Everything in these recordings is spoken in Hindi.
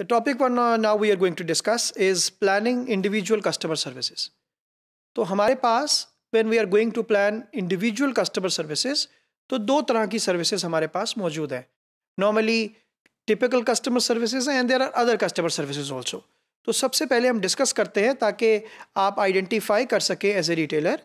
The topic one now we are going to discuss is planning individual customer services. तो हमारे पास when we are going to plan individual customer services तो दो तरह की services हमारे पास मौजूद हैं normally typical customer services and there are other customer services also तो सबसे पहले हम discuss करते हैं ताकि आप identify कर सकें as a retailer,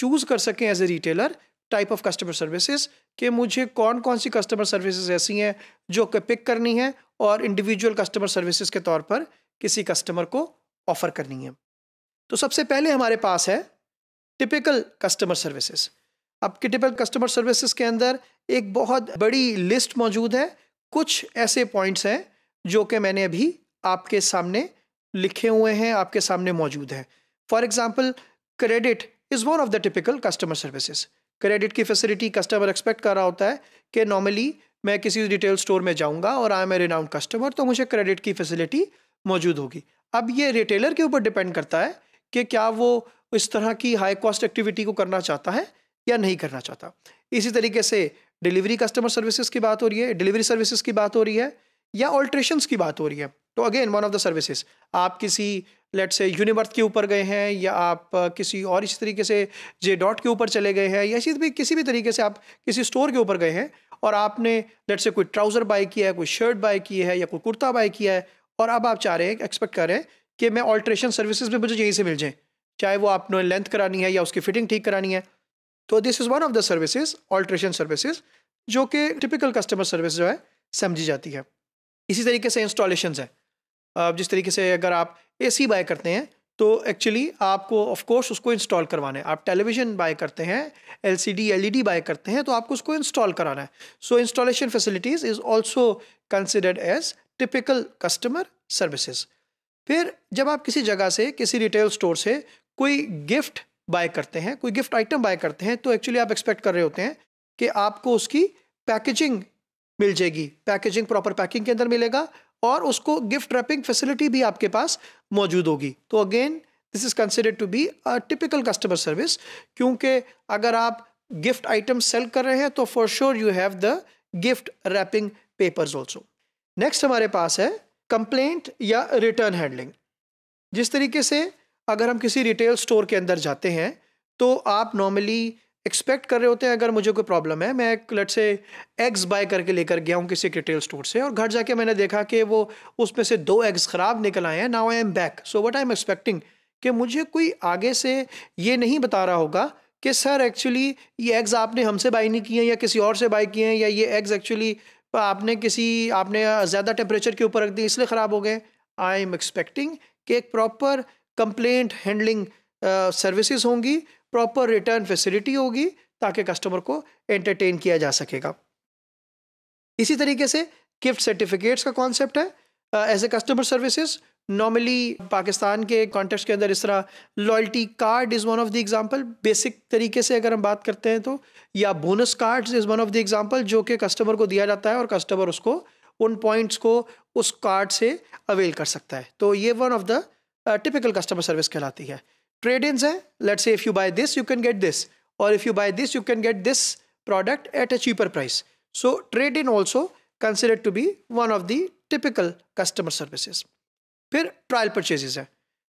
choose कर सकें as a retailer type of customer services कि मुझे कौन कौन सी कस्टमर सर्विसेज ऐसी हैं जो पिक करनी है और इंडिविजुअल कस्टमर सर्विसेज के तौर पर किसी कस्टमर को ऑफ़र करनी है तो सबसे पहले हमारे पास है टिपिकल कस्टमर सर्विसेज अब कि टिपिकल कस्टमर सर्विसेज के अंदर एक बहुत बड़ी लिस्ट मौजूद है कुछ ऐसे पॉइंट्स हैं जो कि मैंने अभी आपके सामने लिखे हुए हैं आपके सामने मौजूद हैं for example credit is one of the typical customer services credit की फैसिलिटी कस्टमर एक्सपेक्ट कर रहा होता है कि नॉर्मली मैं किसी रिटेल स्टोर में जाऊंगा और I am a renowned customer तो मुझे क्रेडिट की फैसिलिटी मौजूद होगी अब ये रिटेलर के ऊपर डिपेंड करता है कि क्या वो इस तरह की हाई कॉस्ट एक्टिविटी को करना चाहता है या नहीं करना चाहता इसी तरीके से डिलीवरी कस्टमर सर्विसेज की बात हो रही है डिलीवरी सर्विसेज की बात हो रही है या ऑल्ट्रेशन की बात हो रही है तो again one of the services आप किसी लेट से यूनिवर्थ के ऊपर गए हैं या आप किसी और इस तरीके से जे डॉट के ऊपर चले गए हैं या इसी भी किसी भी तरीके से आप किसी स्टोर के ऊपर गए हैं और आपने लेट से कोई ट्राउज़र बाई किया है कोई शर्ट बाई की है या कोई कुर्ता बाई किया है और अब आप चाह रहे हैं एक्सपेक्ट कर रहे हैं कि मैं ऑल्ट्रेशन सर्विसेज भी मुझे यहीं से मिल जाएँ चाहे वो आपने लेंथ करानी है या उसकी फिटिंग ठीक करानी है तो this is one of the services alteration services जो कि टिपिकल कस्टमर सर्विस जो है समझी जाती है इसी तरीके से इंस्टॉलेशन है जिस तरीके से अगर आप एसी बाय करते हैं तो एक्चुअली आपको ऑफ कोर्स उसको इंस्टॉल करवाना है आप टेलीविज़न बाय करते हैं एलसीडी एलईडी बाय करते हैं तो आपको उसको इंस्टॉल कराना है so installation facilities is also considered as typical customer services फिर जब आप किसी जगह से किसी रिटेल स्टोर से कोई गिफ्ट बाय करते हैं कोई गिफ्ट आइटम बाय करते हैं तो एक्चुअली आप एक्सपेक्ट कर रहे होते हैं कि आपको उसकी पैकेजिंग मिल जाएगी पैकेजिंग प्रॉपर पैकिंग के अंदर मिलेगा और उसको गिफ्ट रैपिंग फैसिलिटी भी आपके पास मौजूद होगी तो again this is considered to be a typical customer service क्योंकि अगर आप गिफ्ट आइटम सेल कर रहे हैं तो for sure you have the gift wrapping papers also next हमारे पास है कंप्लेंट या रिटर्न हैंडलिंग जिस तरीके से अगर हम किसी रिटेल स्टोर के अंदर जाते हैं तो आप नॉर्मली एक्सपेक्ट कर रहे होते हैं अगर मुझे कोई प्रॉब्लम है मैं एक लट से एग्स बाय करके लेकर गया हूँ किसी रिटेल स्टोर से और घर जाके मैंने देखा कि वो उसमें से दो एग्स ख़राब निकल आए हैं now I am back so what I am expecting कि मुझे कोई आगे से ये नहीं बता रहा होगा कि सर एक्चुअली ये एग्स आपने हमसे बाई नहीं किए हैं या किसी और से बाई किए हैं या ये एग्स एक्चुअली आपने किसी आपने ज़्यादा टेम्परेचर के ऊपर रख दिए इसलिए ख़राब हो गए आई एम एक्सपेक्टिंग कि एक प्रॉपर कंप्लेंट हैंडलिंग सर्विसेज होंगी प्रॉपर रिटर्न फैसिलिटी होगी ताकि कस्टमर को एंटरटेन किया जा सकेगा इसी तरीके से गिफ्ट सर्टिफिकेट्स का कॉन्सेप्ट है as a customer services normally Pakistan के कॉन्टेक्स्ट के अंदर इस तरह loyalty card is one of the example basic तरीके से अगर हम बात करते हैं तो या bonus cards is one of the example जो कि कस्टमर को दिया जाता है और कस्टमर उसको उन पॉइंट्स को उस कार्ड से अवेल कर सकता है तो ये one of the typical customer service कहलाती है ट्रेड-इन्स हैं let's say if you buy this you can get this और if you buy this you can get this product at a cheaper price so trade in also consider to be one of the typical customer services. फिर ट्रायल परचेजेज है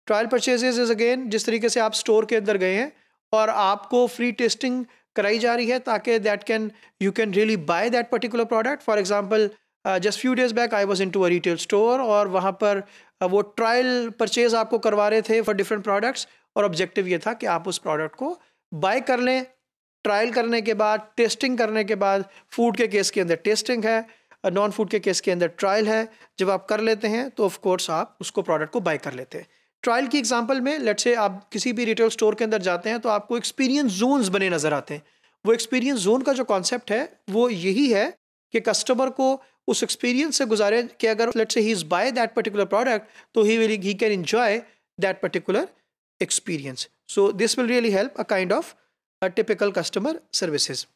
ट्रायल परचेजेज इज अगेन जिस तरीके से आप स्टोर के अंदर गए हैं और आपको फ्री टेस्टिंग कराई जा रही है ताकि that can you can really buy that particular product for example just few days back I was in to a retail store और वहाँ पर uh, वो ट्रायल परचेज आपको करवा रहे थे फॉर डिफरेंट प्रोडक्ट्स और ऑब्जेक्टिव ये था कि आप उस प्रोडक्ट को बाय कर लें ट्रायल करने के बाद टेस्टिंग करने के बाद फूड के केस के अंदर टेस्टिंग है नॉन फूड के केस के अंदर ट्रायल है जब आप कर लेते हैं तो ऑफ कोर्स आप उसको प्रोडक्ट को बाय कर लेते हैं ट्रायल की एग्जांपल में लेट से आप किसी भी रिटेल स्टोर के अंदर जाते हैं तो आपको एक्सपीरियंस जोन्स बने नज़र आते हैं वो एक्सपीरियंस जोन का जो कॉन्सेप्ट है वो यही है कि कस्टमर को उस एक्सपीरियंस से गुजारे कि अगर let's say he is buy that particular product तो he will he can enjoy that particular experience. So this will really help a kind of a typical customer services.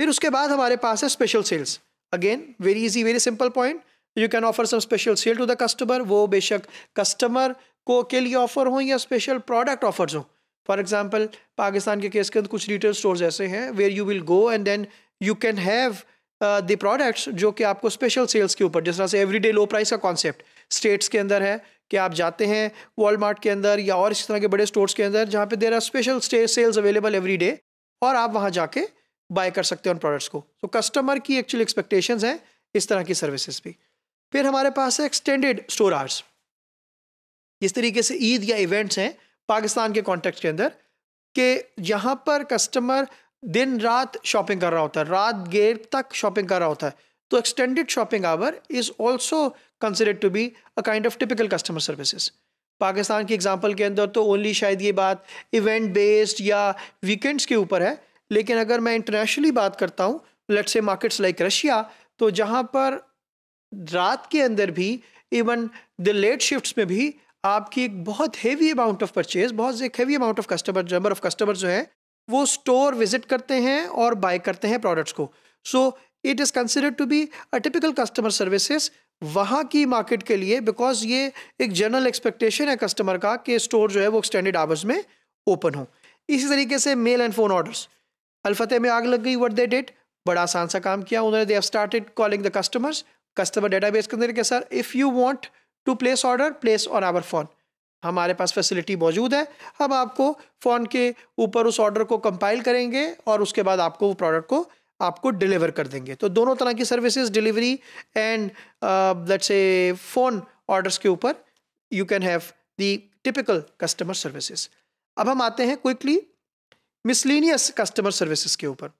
फिर उसके बाद हमारे पास है special sales again very easy very simple point you can offer some special sale to the customer वो बेशक कस्टमर को के लिए ऑफर हो या स्पेशल प्रोडक्ट ऑफर्स हों फॉर एग्जाम्पल पाकिस्तान के केस के अंदर कुछ रिटेल स्टोर्स ऐसे हैं where you will go and then you can have the products जो कि आपको स्पेशल सेल्स के ऊपर जिस तरह से एवरीडे लो प्राइस का कॉन्सेप्ट स्टेट्स के अंदर है कि आप जाते हैं वॉलमार्ट के अंदर या और इस तरह के बड़े स्टोर्स के अंदर जहाँ पे there are special sales available every day और आप वहाँ जाके बाय कर सकते हैं उन प्रोडक्ट्स को तो कस्टमर की एक्चुअल एक्सपेक्टेशंस हैं इस तरह की सर्विसेज भी फिर हमारे पास है एक्सटेंडेड स्टोर आर्स इस तरीके से ईद या इवेंट्स हैं पाकिस्तान के कॉन्टेक्ट के अंदर कि यहाँ पर कस्टमर दिन रात शॉपिंग कर रहा होता है रात गेर तक शॉपिंग कर रहा होता है तो extended shopping hour is also considered to be a kind of typical customer services Pakistan की एग्जाम्पल के अंदर तो ओनली शायद ये बात इवेंट बेस्ड या वीकेंड्स के ऊपर है लेकिन अगर मैं इंटरनेशनली बात करता हूँ let's say markets like Russia तो जहाँ पर रात के अंदर भी इवन द लेट शिफ्ट्स में भी आपकी एक बहुत हेवी अमाउंट ऑफ परचेज बहुत एक heavy amount of customer number of customer जो हैं वो स्टोर विजिट करते हैं और बाय करते हैं प्रोडक्ट्स को so so, it is considered to be a typical customer services वहाँ की मार्केट के लिए बिकॉज ये एक जनरल एक्सपेक्टेशन है कस्टमर का कि स्टोर जो है वो एक्सटेंडेड आवर्स में ओपन हो इसी तरीके से मेल एंड फ़ोन ऑर्डर्स अलफते में आग लग गई वट दे डेट बड़ा आसान सा काम किया उन्होंने they have started calling the customers customer database के अंदर के sir if you want to place order place on our phone हमारे पास फैसिलिटी मौजूद है हम आपको फ़ोन के ऊपर उस ऑर्डर को कंपाइल करेंगे और उसके बाद आपको वो प्रोडक्ट को आपको डिलीवर कर देंगे तो दोनों तरह की services delivery and let's say phone orders के ऊपर you can have the typical customer services अब हम आते हैं क्विकली मिसलिनियस कस्टमर सर्विसेज के ऊपर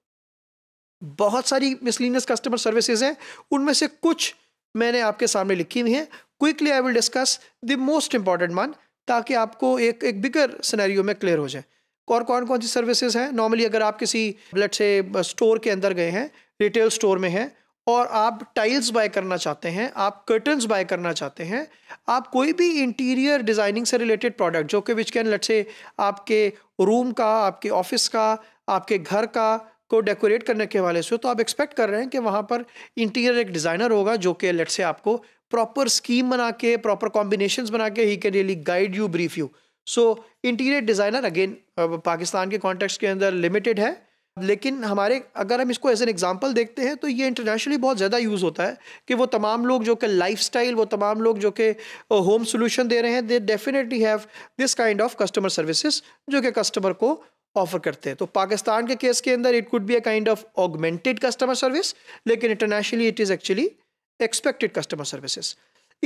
बहुत सारी मिसलिनियस कस्टमर सर्विसेज हैं उनमें से कुछ मैंने आपके सामने लिखी हुई हैं quickly I will discuss the most important मान ताकि आपको एक एक बिगर सिनेरियो में क्लियर हो जाए और कौन कौन सी सर्विसेज हैं नॉर्मली अगर आप किसी ब्लड से स्टोर के अंदर गए हैं रिटेल स्टोर में हैं और आप टाइल्स बाय करना चाहते हैं आप कर्टन्स बाय करना चाहते हैं आप कोई भी इंटीरियर डिज़ाइनिंग से रिलेटेड प्रोडक्ट जो कि विच कैन लट से आपके रूम का आपके ऑफिस का आपके घर का को डेकोरेट करने के हवाले से तो आप एक्सपेक्ट कर रहे हैं कि वहाँ पर इंटीरियर एक डिज़ाइनर होगा जो कि लट से आपको प्रॉपर स्कीम बना के प्रॉपर कॉम्बिनेशन बना के ही can really guide you brief you so interior designer again Pakistan के कॉन्टेक्स्ट के अंदर लिमिटेड है लेकिन हमारे अगर हम इसको एज एन एग्जांपल देखते हैं तो ये इंटरनेशनली बहुत ज़्यादा यूज़ होता है कि वो तमाम लोग जो कि लाइफस्टाइल वो तमाम लोग जो कि होम सोल्यूशन दे रहे हैं they definitely have this kind of customer services जो कि कस्टमर को ऑफर करते हैं तो पाकिस्तान के केस के अंदर it could be a kind of augmented customer service लेकिन internationally it is actually expected customer services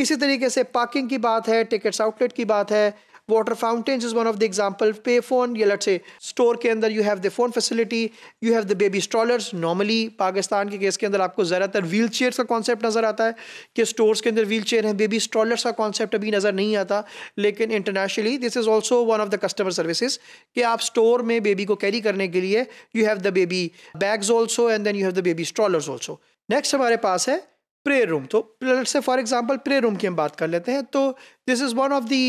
इसी तरीके से पार्किंग की बात है टिकट्स आउटलेट की बात है water fountains one of the example पे फोन या लट से स्टोर के अंदर you have the phone facility you have the baby strollers normally Pakistan के केस के अंदर आपको ज़्यादातर व्हील चेयर का कॉन्सेप्ट नज़र आता है कि स्टोर्स के अंदर व्हील चेयर है बेबी स्ट्रॉलर्स का कॉन्सेप्ट अभी नज़र नहीं आता लेकिन internationally this is also one of the customer services कि आप स्टोर में बेबी को कैरी करने के लिए you have the baby bags also and then you have the baby strollers also next हमारे पास है प्रेयर रूम तो let's say for example prayer room की हम बात कर लेते हैं तो this is one of the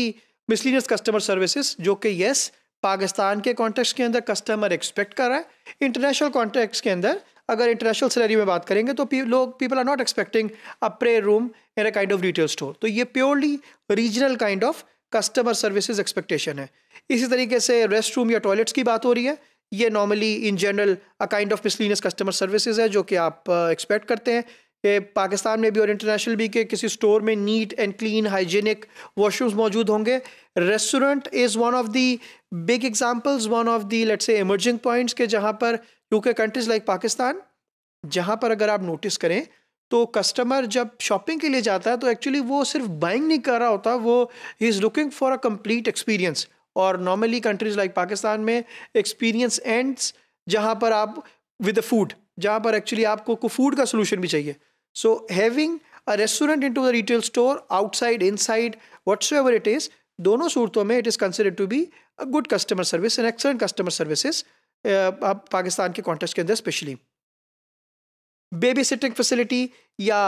miscellaneous customer services जो कि येस पाकिस्तान के कॉन्टेक्स के अंदर कस्टमर एक्सपेक्ट कर रहा है इंटरनेशनल कॉन्टेक्स के अंदर अगर इंटरनेशनल सैलरी में बात करेंगे तो पी, लोग people are not expecting a pray room in a kind of retail store तो ये purely regional kind of customer services expectation है इसी तरीके से रेस्ट रूम या टॉयलेट्स की बात हो रही है ये normally in general a kind of miscellaneous customer services है जो कि आप एक्सपेक्ट uh, करते हैं पाकिस्तान में भी और इंटरनेशनल भी के किसी स्टोर में neat and clean hygienic washrooms मौजूद होंगे restaurant is one of the big examples one of the let's say emerging points के जहाँ पर क्योंकि कंट्रीज़ लाइक पाकिस्तान जहाँ पर अगर आप नोटिस करें तो कस्टमर जब शॉपिंग के लिए जाता है तो एक्चुअली वो सिर्फ बाइंग नहीं कर रहा होता वो ही is looking for a complete experience और नॉर्मली कंट्रीज़ लाइक पाकिस्तान में एक्सपीरियंस एंड्स जहाँ पर आप विद फूड जहाँ पर एक्चुअली आपको फूड का सोल्यूशन भी चाहिए So having a restaurant into the retail store, outside, inside, whatsoever it is, दोनों सूरतों में it is consider to be a good customer service and excellent customer uh, Pakistan के कॉन्टेक्स्ट के अंदर स्पेशली बेबी सिटिंग फैसिलिटी या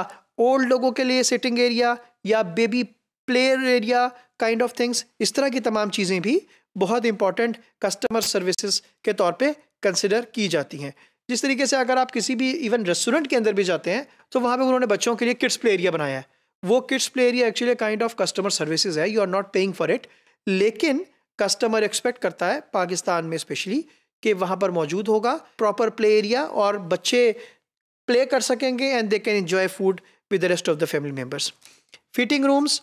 ओल्ड लोगों के लिए सिटिंग एरिया या baby player area kind of things इस तरह की तमाम चीज़ें भी बहुत इंपॉर्टेंट कस्टमर सर्विसेज के तौर पे कंसिडर की जाती हैं जिस तरीके से अगर आप किसी भी इवन रेस्टोरेंट के अंदर भी जाते हैं तो वहाँ पे उन्होंने बच्चों के लिए किड्स प्ले एरिया बनाया है वो kids play area actually kind of customer services है you are not paying for it लेकिन कस्टमर एक्सपेक्ट करता है पाकिस्तान में स्पेशली कि वहाँ पर मौजूद होगा प्रॉपर प्ले एरिया और बच्चे प्ले कर सकेंगे and they can enjoy food with the rest of the family members fitting rooms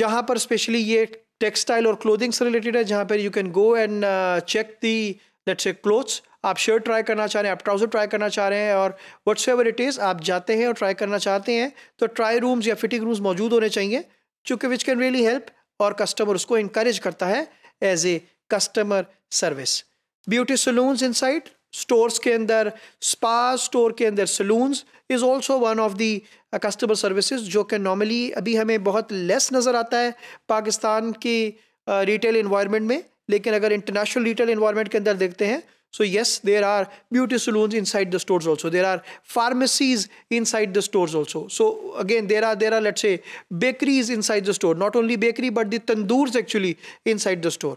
जहाँ पर स्पेशली ये टेक्सटाइल और क्लोदिंग से रिलेटेड है जहाँ पर you can go and check the that's a clothes आप शर्ट ट्राई करना चाह रहे हैं आप ट्राउज़र ट्राई करना चाह रहे हैं और वट्स एवर इट इज़ आप जाते हैं और ट्राई करना चाहते हैं तो ट्राई रूम्स या फिटिंग रूम्स मौजूद होने चाहिए चूँकि विच कैन रियली हेल्प और कस्टमर उसको इंकरेज करता है as a customer service beauty salons inside stores के अंदर स्पा स्टोर के अंदर salons is also one of the customer service जो कि नॉर्मली अभी हमें बहुत लेस नज़र आता है पाकिस्तान की रिटेल uh, इन्वायरमेंट में लेकिन अगर इंटरनेशनल रिटेल इन्वायरमेंट के अंदर देखते हैं so yes there are beauty salon inside the store also there are pharmacies inside the store also so again there are there are let a bakeries inside the store not only bakery but the tandoor actually inside the store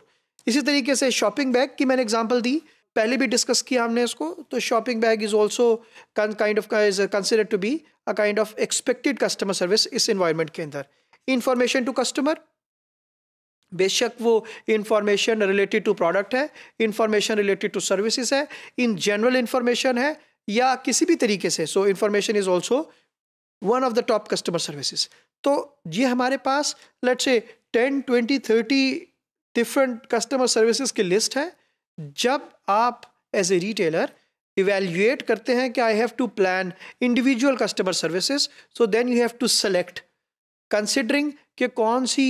इसी तरीके से शॉपिंग बैग की मैंने एग्जाम्पल दी पहले भी डिस्कस किया हमने इसको तो shopping bag is also kind of is consider to be a kind of expected customer service इस इन्वायरमेंट के अंदर इंफॉर्मेशन टू कस्टमर बेशक वो इंफॉर्मेशन रिलेटेड टू प्रोडक्ट है इंफॉर्मेशन रिलेटेड टू सर्विसेज है इन जनरल इंफॉर्मेशन है या किसी भी तरीके से so information is also one of the top customer services तो ये हमारे पास let say ten twenty thirty different customer services की लिस्ट है जब आप एज ए रिटेलर इवेल्यूएट करते हैं कि I have to plan individual customer services so then you have to select considering कि कौन सी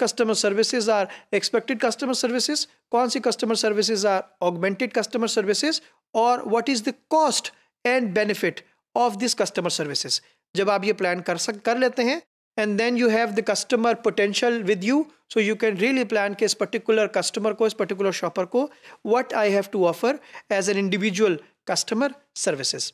customer services are expected customer services कौन सी customer services are augmented customer services और what is the cost and benefit of this customer services जब आप ये प्लान कर सक कर लेते हैं and then you have the customer potential with you so you can really plan के इस पर्टिकुलर कस्टमर को इस पर्टिकुलर शॉपर को what I have to offer as an individual customer services